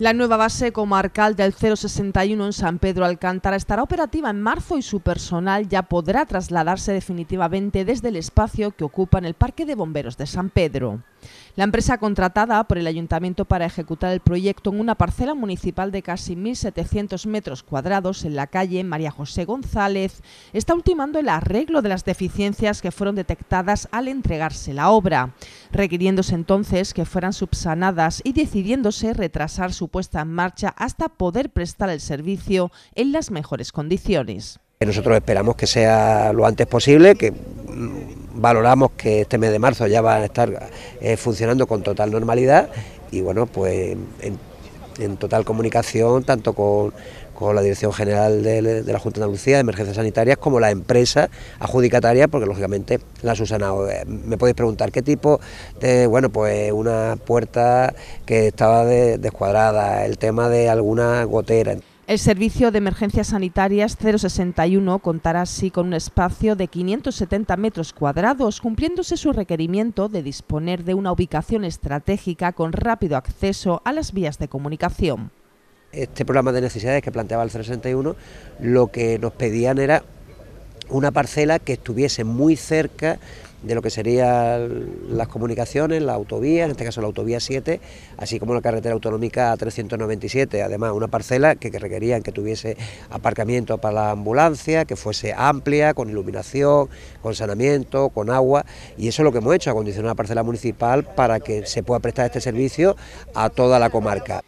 La nueva base comarcal del 061 en San Pedro Alcántara estará operativa en marzo y su personal ya podrá trasladarse definitivamente desde el espacio que ocupa en el Parque de Bomberos de San Pedro. La empresa contratada por el ayuntamiento para ejecutar el proyecto en una parcela municipal de casi 1.700 metros cuadrados en la calle María José González está ultimando el arreglo de las deficiencias que fueron detectadas al entregarse la obra, requiriéndose entonces que fueran subsanadas y decidiéndose retrasar su puesta en marcha hasta poder prestar el servicio en las mejores condiciones. Nosotros esperamos que sea lo antes posible, que valoramos que este mes de marzo ya van a estar eh, funcionando con total normalidad y bueno, pues en, total comunicación tanto con, con la Dirección General de, la Junta de Andalucía de Emergencias Sanitarias como la empresa adjudicataria, porque lógicamente la Susana, eh, me podéis preguntar qué tipo de, bueno, pues una puerta que estaba descuadrada, el tema de alguna gotera. El servicio de emergencias sanitarias 061 contará así con un espacio de 570 metros cuadrados, cumpliéndose su requerimiento de disponer de una ubicación estratégica con rápido acceso a las vías de comunicación. Este programa de necesidades que planteaba el 061 lo que nos pedían era una parcela que estuviese muy cerca de lo que serían las comunicaciones, la autovía, en este caso la autovía 7, así como la carretera autonómica 397, además una parcela que, requerían que tuviese aparcamiento para la ambulancia, que fuese amplia, con iluminación, con saneamiento, con agua, y eso es lo que hemos hecho, acondicionar la parcela municipal para que se pueda prestar este servicio a toda la comarca.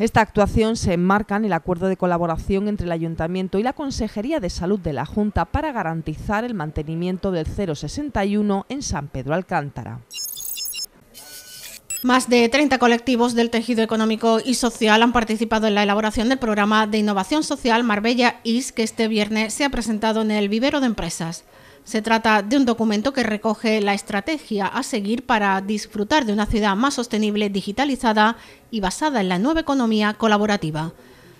Esta actuación se enmarca en el acuerdo de colaboración entre el Ayuntamiento y la Consejería de Salud de la Junta para garantizar el mantenimiento del 061 en San Pedro Alcántara. Más de 30 colectivos del tejido económico y social han participado en la elaboración del programa de innovación social Marbella IS que este viernes se ha presentado en el vivero de empresas. Se trata de un documento que recoge la estrategia a seguir para disfrutar de una ciudad más sostenible, digitalizada y basada en la nueva economía colaborativa.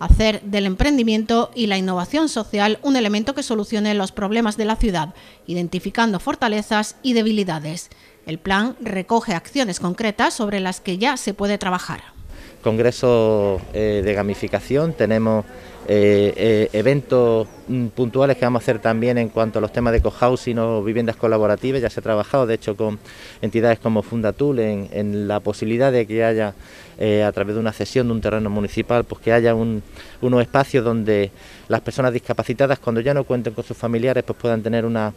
Hacer del emprendimiento y la innovación social un elemento que solucione los problemas de la ciudad, identificando fortalezas y debilidades. El plan recoge acciones concretas sobre las que ya se puede trabajar congresos eh, de gamificación, tenemos eh, eh, eventos mm, puntuales que vamos a hacer también en cuanto a los temas de cohousing o viviendas colaborativas. Ya se ha trabajado, de hecho, con entidades como Fundatul en, la posibilidad de que haya, a través de una cesión de un terreno municipal, pues que haya unos espacios donde las personas discapacitadas, cuando ya no cuenten con sus familiares, pues puedan tener una,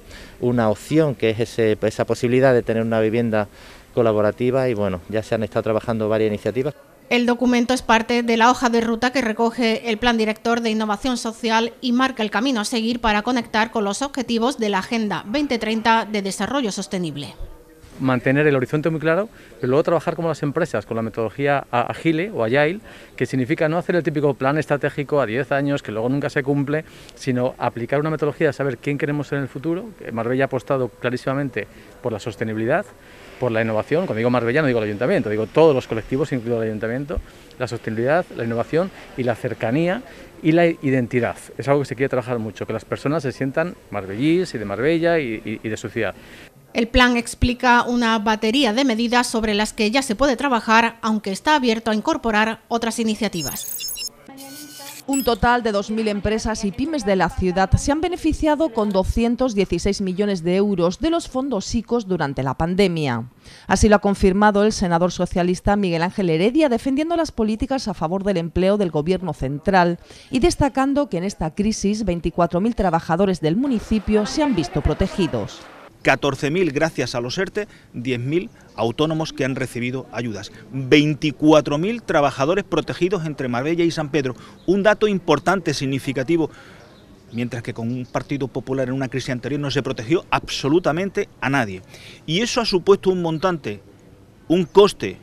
opción, que es esa posibilidad de tener una vivienda colaborativa y bueno, ya se han estado trabajando varias iniciativas. El documento es parte de la hoja de ruta que recoge el Plan Director de Innovación Social y marca el camino a seguir para conectar con los objetivos de la Agenda 2030 de Desarrollo Sostenible mantener el horizonte muy claro, pero luego trabajar como las empresas, con la metodología Agile o Agile, que significa no hacer el típico plan estratégico a 10 años que luego nunca se cumple, sino aplicar una metodología de saber quién queremos ser en el futuro. Marbella ha apostado clarísimamente por la sostenibilidad por la innovación, cuando digo Marbella no digo el ayuntamiento, digo todos los colectivos, incluido el ayuntamiento, la sostenibilidad, la innovación y la cercanía y la identidad. Es algo que se quiere trabajar mucho, que las personas se sientan marbellís y de Marbella y, y de su ciudad. El plan explica una batería de medidas sobre las que ya se puede trabajar, aunque está abierto a incorporar otras iniciativas. Un total de 2.000 empresas y pymes de la ciudad se han beneficiado con 216 millones de euros de los fondos SICOS durante la pandemia. Así lo ha confirmado el senador socialista Miguel Ángel Heredia, defendiendo las políticas a favor del empleo del Gobierno central y destacando que en esta crisis 24.000 trabajadores del municipio se han visto protegidos. 14.000 gracias a los ERTE, 10.000 e, autónomos que han recibido ayudas, 24.000 trabajadores protegidos entre Marbella y San Pedro, un dato importante, significativo, mientras que con un Partido Popular en una crisis anterior no se protegió absolutamente a nadie. Y eso ha supuesto un montante, un coste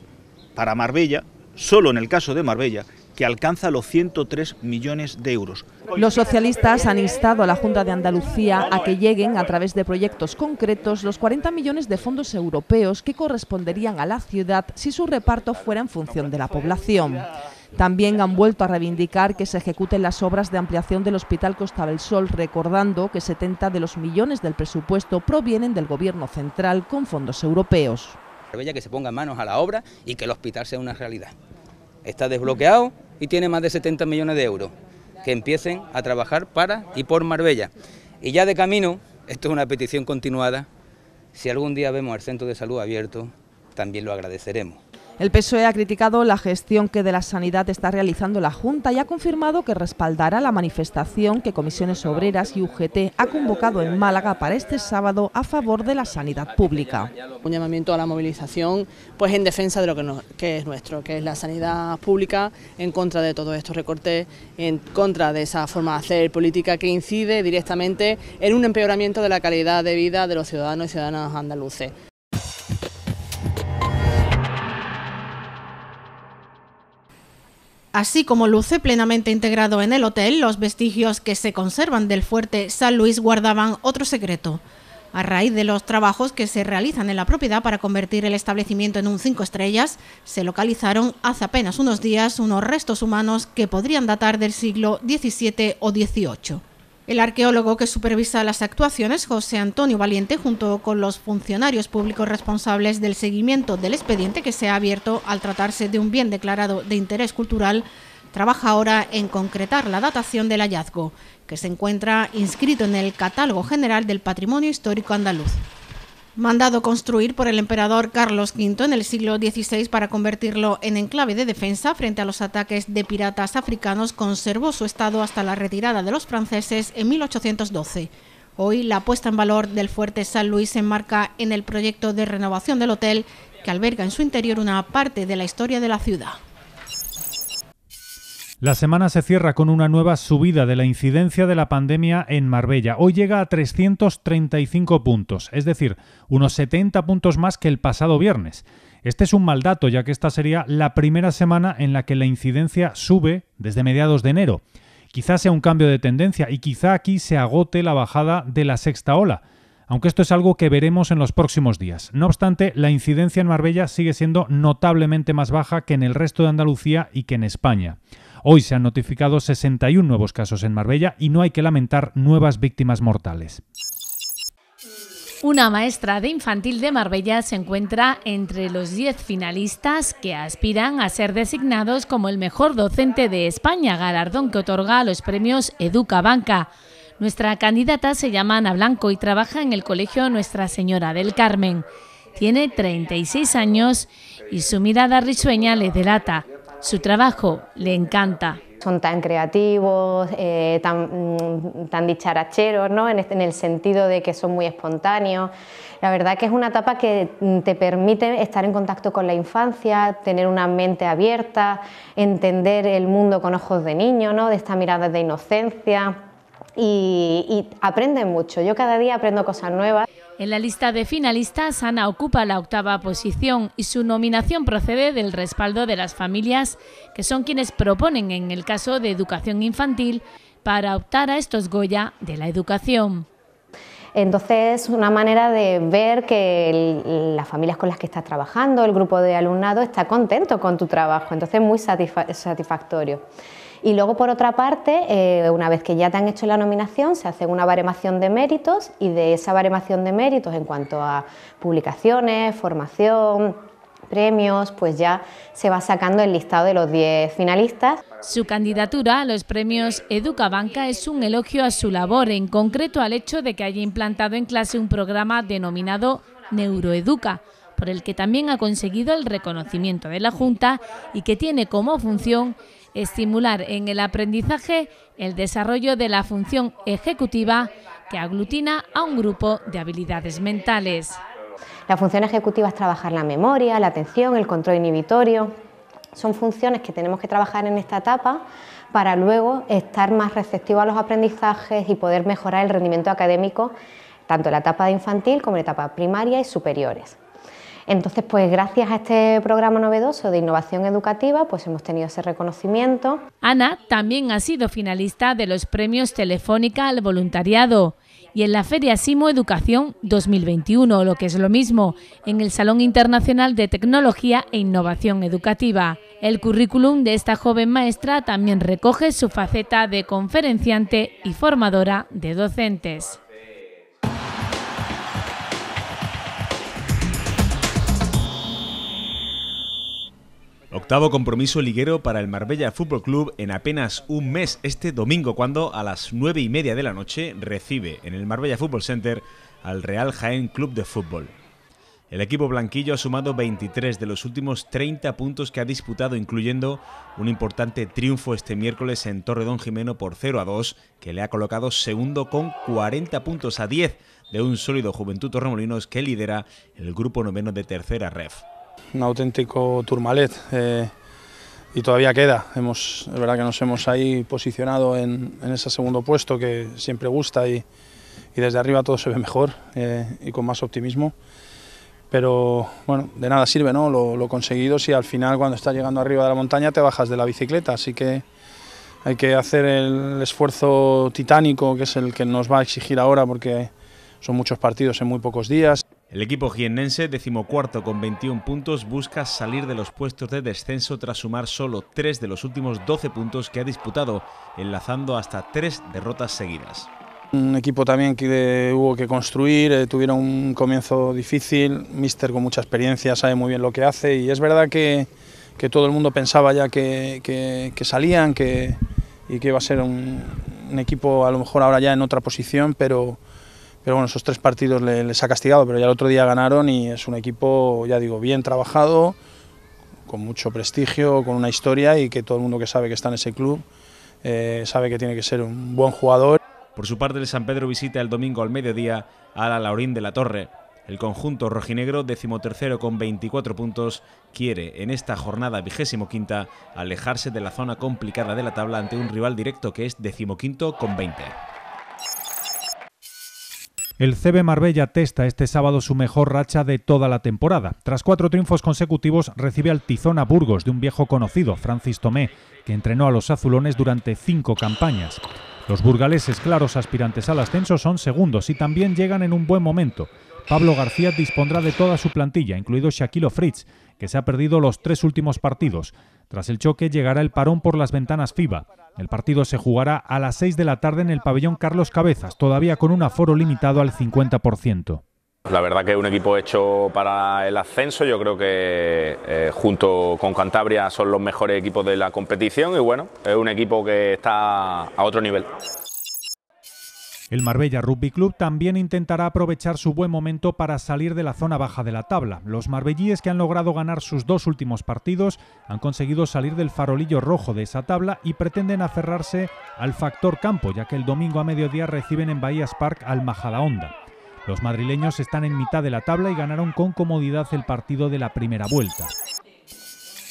para Marbella, solo en el caso de Marbella, que alcanza los 103 millones de euros. Los socialistas han instado a la Junta de Andalucía a que lleguen a través de proyectos concretos los 40 millones de fondos europeos que corresponderían a la ciudad si su reparto fuera en función de la población. También han vuelto a reivindicar que se ejecuten las obras de ampliación del Hospital Costa del Sol, recordando que 70 de los millones del presupuesto provienen del Gobierno central con fondos europeos. Que se pongan manos a la obra y que el hospital sea una realidad está desbloqueado y tiene más de 70 millones de euros que empiecen a trabajar para y por Marbella. Y ya de camino, esto es una petición continuada, si algún día vemos al centro de salud abierto, también lo agradeceremos. El PSOE ha criticado la gestión que de la sanidad está realizando la Junta y ha confirmado que respaldará la manifestación que Comisiones Obreras y UGT ha convocado en Málaga para este sábado a favor de la sanidad pública. Un llamamiento a la movilización pues en defensa de lo que, que es nuestro, que es la sanidad pública, en contra de todos estos recortes, en contra de esa forma de hacer política que incide directamente en un empeoramiento de la calidad de vida de los ciudadanos y ciudadanas andaluces. Así como luce plenamente integrado en el hotel, los vestigios que se conservan del fuerte San Luis guardaban otro secreto. A raíz de los trabajos que se realizan en la propiedad para convertir el establecimiento en un cinco estrellas, se localizaron hace apenas unos días unos restos humanos que podrían datar del siglo XVII o XVIII. El arqueólogo que supervisa las actuaciones, José Antonio Valiente, junto con los funcionarios públicos responsables del seguimiento del expediente que se ha abierto al tratarse de un bien declarado de interés cultural, trabaja ahora en concretar la datación del hallazgo, que se encuentra inscrito en el Catálogo General del Patrimonio Histórico Andaluz mandado construir por el emperador Carlos V en el siglo XVI para convertirlo en enclave de defensa frente a los ataques de piratas africanos, conservó su estado hasta la retirada de los franceses en 1812. Hoy la puesta en valor del fuerte San Luis se enmarca en el proyecto de renovación del hotel que alberga en su interior una parte de la historia de la ciudad. La semana se cierra con una nueva subida de la incidencia de la pandemia en Marbella. Hoy llega a 335 puntos, es decir, unos 70 puntos más que el pasado viernes. Este es un mal dato, ya que esta sería la primera semana en la que la incidencia sube desde mediados de enero. Quizá sea un cambio de tendencia y quizá aquí se agote la bajada de la sexta ola, aunque esto es algo que veremos en los próximos días. No obstante, la incidencia en Marbella sigue siendo notablemente más baja que en el resto de Andalucía y que en España. Hoy se han notificado 61 nuevos casos en Marbella y no hay que lamentar nuevas víctimas mortales. Una maestra de infantil de Marbella se encuentra entre los 10 finalistas que aspiran a ser designados como el mejor docente de España, galardón que otorga los premios Educa Banca. Nuestra candidata se llama Ana Blanco y trabaja en el colegio Nuestra Señora del Carmen. Tiene 36 años y su mirada risueña le delata. Su trabajo le encanta. Son tan creativos, eh, tan, mm, tan, dicharacheros, ¿no? Este, en, el sentido de que son muy espontáneos. La verdad que es una etapa que mm, te permite estar en contacto con la infancia, tener una mente abierta, entender el mundo con ojos de niño, ¿no? de esta mirada de inocencia. Y, y aprenden mucho. Yo cada día aprendo cosas nuevas. En la lista de finalistas, Ana ocupa la octava posición y su nominación procede del respaldo de las familias, que son quienes proponen, en el caso de educación infantil, para optar a estos Goya de la educación. Entonces, es una manera de ver que las familias con las que estás trabajando, el grupo de alumnado, está contento con tu trabajo, entonces muy satisfactorio. Y luego, por otra parte, eh, una vez que ya te han hecho la nominación, se hace una baremación de méritos y de esa baremación de méritos en cuanto a publicaciones, formación, premios, pues ya se va sacando el listado de los 10 finalistas. Su candidatura a los premios Educa Banca es un elogio a su labor, en concreto al hecho de que haya implantado en clase un programa denominado Neuroeduca, por el que también ha conseguido el reconocimiento de la Junta y que tiene como función estimular en el aprendizaje el desarrollo de la función ejecutiva que aglutina a un grupo de habilidades mentales. La función ejecutiva es trabajar la memoria, la atención, el control inhibitorio. Son funciones que tenemos que trabajar en esta etapa para luego estar más receptivos a los aprendizajes y poder mejorar el rendimiento académico tanto en la etapa infantil como en la etapa primaria y superiores. Entonces, pues gracias a este programa novedoso de innovación educativa, pues hemos tenido ese reconocimiento. Ana también ha sido finalista de los premios Telefónica al Voluntariado, y en la Feria Simo Educación 2021, lo que es lo mismo, en el Salón Internacional de Tecnología e Innovación Educativa. El currículum de esta joven maestra también recoge su faceta de conferenciante y formadora de docentes. Octavo compromiso liguero para el Marbella Fútbol Club en apenas un mes, este domingo, cuando a las nueve y media de la noche recibe en el Marbella Fútbol Center al Real Jaén Club de Fútbol. El equipo blanquillo ha sumado 23 de los últimos 30 puntos que ha disputado, incluyendo un importante triunfo este miércoles en Torredón Jimeno por 0 a 2, que le ha colocado segundo con 40 puntos a 10 de un sólido Juventud Torremolinos que lidera el grupo noveno de tercera ref un auténtico turmalet eh, y todavía queda. Hemos, es verdad que nos hemos ahí posicionado en, en ese segundo puesto que siempre gusta y, y desde arriba todo se ve mejor eh, y con más optimismo. Pero bueno, de nada sirve ¿no? Lo, lo, conseguido si al final cuando estás llegando arriba de la montaña te bajas de la bicicleta. Así que hay que hacer el esfuerzo titánico que es el que nos va a exigir ahora porque son muchos partidos en muy pocos días. El equipo jiennense, decimocuarto con 21 puntos, busca salir de los puestos de descenso tras sumar solo 3 de los últimos 12 puntos que ha disputado, enlazando hasta 3 derrotas seguidas. Un equipo también que eh, hubo que construir, eh, tuvieron un comienzo difícil, Mister con mucha experiencia sabe muy bien lo que hace y es verdad que, que todo el mundo pensaba ya que, que, salían que, y que iba a ser un, un equipo a lo mejor ahora ya en otra posición, pero pero bueno, esos tres partidos les ha castigado, pero ya el otro día ganaron y es un equipo, ya digo, bien trabajado, con mucho prestigio, con una historia y que todo el mundo que sabe que está en ese club eh, sabe que tiene que ser un buen jugador. Por su parte, el San Pedro visita el domingo al mediodía a la Laurín de la Torre. El conjunto rojinegro, decimotercero con 24 puntos, quiere en esta jornada vigésimo quinta alejarse de la zona complicada de la tabla ante un rival directo que es decimoquinto con 20. El CB Marbella testa este sábado su mejor racha de toda la temporada. Tras cuatro triunfos consecutivos, recibe al Tizona Burgos de un viejo conocido, Francis Tomé, que entrenó a los azulones durante cinco campañas. Los burgaleses, claros aspirantes al ascenso, son segundos y también llegan en un buen momento. Pablo García dispondrá de toda su plantilla, incluido Shaquilo Fritz, que se ha perdido los tres últimos partidos. Tras el choque llegará el parón por las ventanas FIBA. El partido se jugará a las 6 de la tarde en el pabellón Carlos Cabezas, todavía con un aforo limitado al 50%. La verdad que es un equipo hecho para el ascenso, yo creo que eh, junto con Cantabria son los mejores equipos de la competición y bueno, es un equipo que está a otro nivel. El Marbella Rugby Club también intentará aprovechar su buen momento para salir de la zona baja de la tabla. Los marbellíes que han logrado ganar sus dos últimos partidos han conseguido salir del farolillo rojo de esa tabla y pretenden aferrarse al factor campo, ya que el domingo a mediodía reciben en Bahías Park al Majadahonda. Los madrileños están en mitad de la tabla y ganaron con comodidad el partido de la primera vuelta.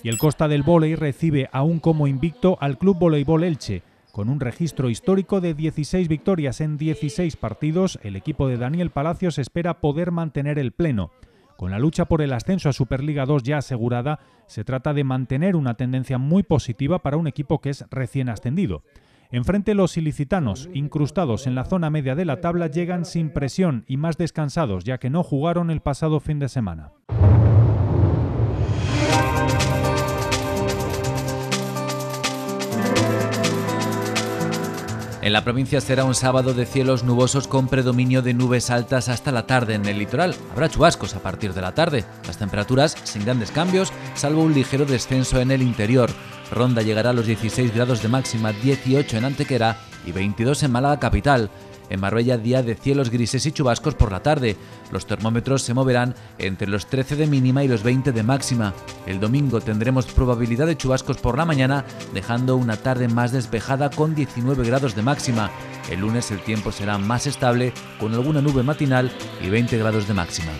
Y el Costa del Voley recibe aún como invicto al Club Voleibol Elche. Con un registro histórico de 16 victorias en 16 partidos, el equipo de Daniel Palacios espera poder mantener el pleno. Con la lucha por el ascenso a Superliga 2 ya asegurada, se trata de mantener una tendencia muy positiva para un equipo que es recién ascendido. Enfrente los ilicitanos, incrustados en la zona media de la tabla, llegan sin presión y más descansados, ya que no jugaron el pasado fin de semana. En la provincia será un sábado de cielos nubosos con predominio de nubes altas hasta la tarde en el litoral. Habrá chubascos a partir de la tarde. Las temperaturas sin grandes cambios, salvo un ligero descenso en el interior. Ronda llegará a los 16 grados de máxima, 18 en Antequera y 22 en Málaga capital. En Marbella, día de cielos grises y chubascos por la tarde. Los termómetros se moverán entre los 13 de mínima y los 20 de máxima. El domingo tendremos probabilidad de chubascos por la mañana, dejando una tarde más despejada con 19 grados de máxima. El lunes el tiempo será más estable, con alguna nube matinal y 20 grados de máxima.